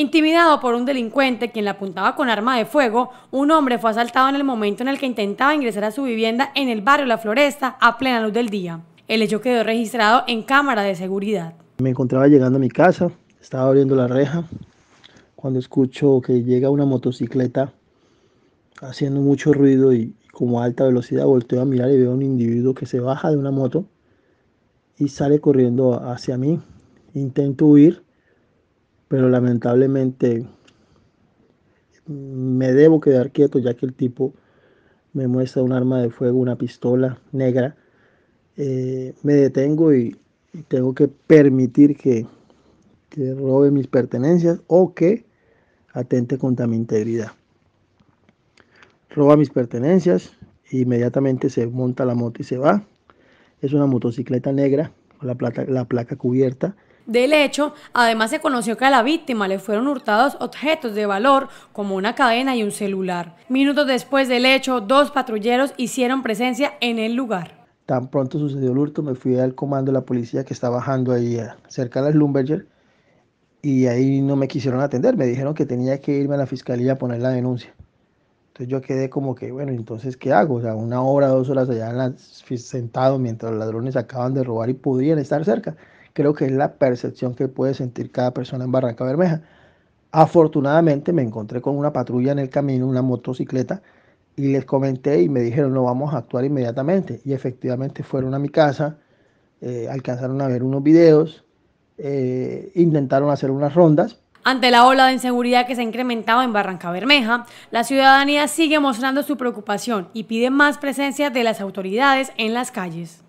Intimidado por un delincuente quien le apuntaba con arma de fuego, un hombre fue asaltado en el momento en el que intentaba ingresar a su vivienda en el barrio La Floresta a plena luz del día. El hecho quedó registrado en cámara de seguridad. Me encontraba llegando a mi casa, estaba abriendo la reja, cuando escucho que llega una motocicleta haciendo mucho ruido y como a alta velocidad volteo a mirar y veo a un individuo que se baja de una moto y sale corriendo hacia mí. Intento huir pero lamentablemente me debo quedar quieto ya que el tipo me muestra un arma de fuego, una pistola negra. Eh, me detengo y, tengo que permitir que, robe mis pertenencias o que atente contra mi integridad. Roba mis pertenencias, e inmediatamente se monta la moto y se va. Es una motocicleta negra, la, la placa cubierta. Del hecho, además se conoció que a la víctima le fueron hurtados objetos de valor como una cadena y un celular. Minutos después del hecho, dos patrulleros hicieron presencia en el lugar. Tan pronto sucedió el hurto, me fui al comando de la policía que estaba bajando ahí eh, cerca de las Lumberger y ahí no me quisieron atender, me dijeron que tenía que irme a la fiscalía a poner la denuncia. Entonces yo quedé como que, bueno, entonces ¿qué hago? O sea, una hora, dos horas allá sentado mientras los ladrones acaban de robar y podrían estar cerca creo que es la percepción que puede sentir cada persona en Barranca Bermeja. Afortunadamente me encontré con una patrulla en el camino, una motocicleta, y les comenté y me dijeron, no vamos a actuar inmediatamente. Y efectivamente fueron a mi casa, eh, alcanzaron a ver unos videos, eh, intentaron hacer unas rondas. Ante la ola de inseguridad que se ha incrementado en Barranca Bermeja, la ciudadanía sigue mostrando su preocupación y pide más presencia de las autoridades en las calles.